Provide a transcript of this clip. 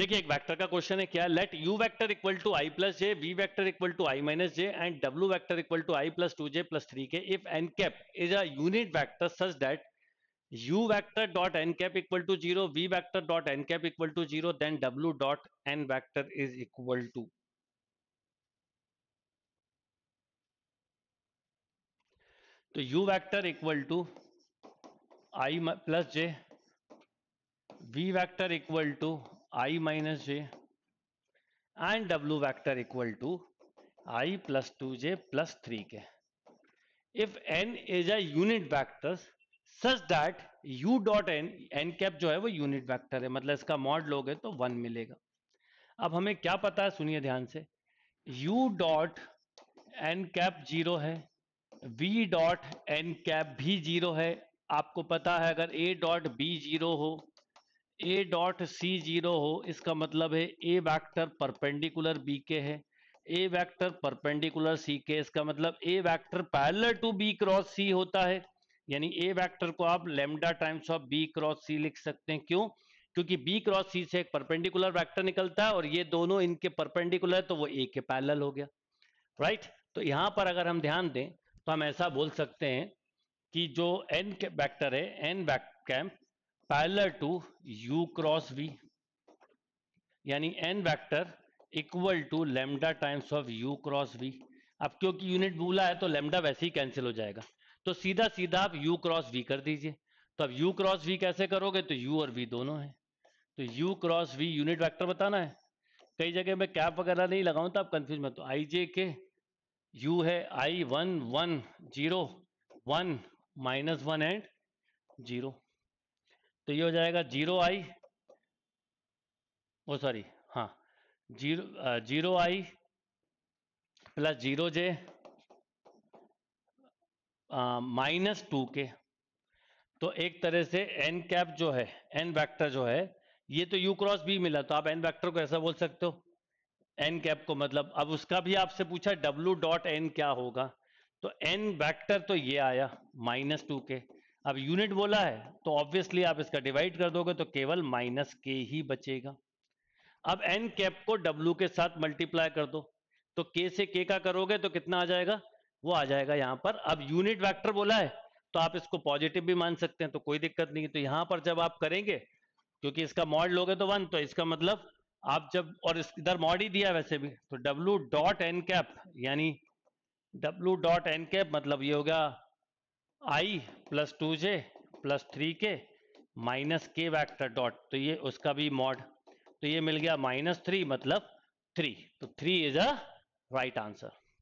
देखिए एक वेक्टर का क्वेश्चन है क्या let u vector equal to i plus j v vector equal to i minus j and डब्ल्यू vector equal to i plus two j plus three k if n cap is at vector such that u vector dot n cap equal to zero v vector dot n cap equal to zero then w dot n vector is equal to तो u vector equal to i plus j v vector equal to i minus j and w vector equal to i plus 2j plus 3k if n is a unit vector such that u dot n n cap जो है वो unit vector है मतलब इसका mod लोगे तो one मिलेगा अब हमें क्या पता है सुनिए ध्यान से u dot n cap zero है v dot n cap भी जीरो है आपको पता है अगर a dot b जीरो हो ए डॉट सी जीरो हो इसका मतलब है ए वैक्टर परपेंडिकुलर बी के है ए वैक्टर परपेंडिकुलर सी के इसका मतलब A vector parallel to B cross C होता है यानी ए वैक्टर को आप lambda times of B cross C लिख सकते हैं क्यों क्योंकि बी क्रॉस सी से एक परपेंडिकुलर वैक्टर निकलता है और ये दोनों इनके परपेंडिकुलर तो वो ए के पैरल हो गया राइट तो यहां पर अगर हम ध्यान दें तो हम ऐसा बोल सकते हैं कि जो एन के वैक्टर है n cap parallel to u cross v यानी n vector equal to lambda times of u cross v अब क्योंकि यूनिट बोला है तो लेमडा वैसे ही कैंसिल हो जाएगा तो सीधा सीधा आप u क्रॉस v कर दीजिए तो अब u क्रॉस v कैसे करोगे तो u और v दोनों है तो u cross v unit vector बताना है कई जगह मैं कैप वगैरह नहीं लगाऊं तो आप कंफ्यूज मत हो आई जे के यू है i one one zero one minus one and zero तो ये हो जाएगा जीरो आई ओ सॉरी हाँ zero zero i plus zero j minus two k तो एक तरह से एन कैप जो है एन वेक्टर जो है ये तो यू क्रॉस बी मिला तो आप एन वेक्टर को ऐसा बोल सकते हो एन कैप को मतलब अब उसका भी आपसे पूछा डब्ल्यू डॉट एन क्या होगा तो एन वेक्टर तो ये आया माइनस टू के अब यूनिट बोला है तो ऑब्वियसली आप इसका डिवाइड कर दोगे तो केवल माइनस के ही बचेगा अब एन कैप को डब्ल्यू के साथ मल्टीप्लाई कर दो तो के से के का करोगे तो कितना आ जाएगा वो आ जाएगा यहां पर अब यूनिट वेक्टर बोला है तो आप इसको पॉजिटिव भी मान सकते हैं तो कोई दिक्कत नहीं है तो यहां पर जब आप करेंगे क्योंकि इसका मॉड लोगे तो वन तो इसका मतलब आप जब और इधर मॉड ही दिया वैसे भी तो डब्ल्यू डॉट एन कैप यानी डब्ल्यू डॉट एन कैप मतलब ये हो गया i plus two j plus three k minus k vector dot तो ये उसका भी मॉड तो ये मिल गया माइनस थ्री मतलब थ्री तो three is a right answer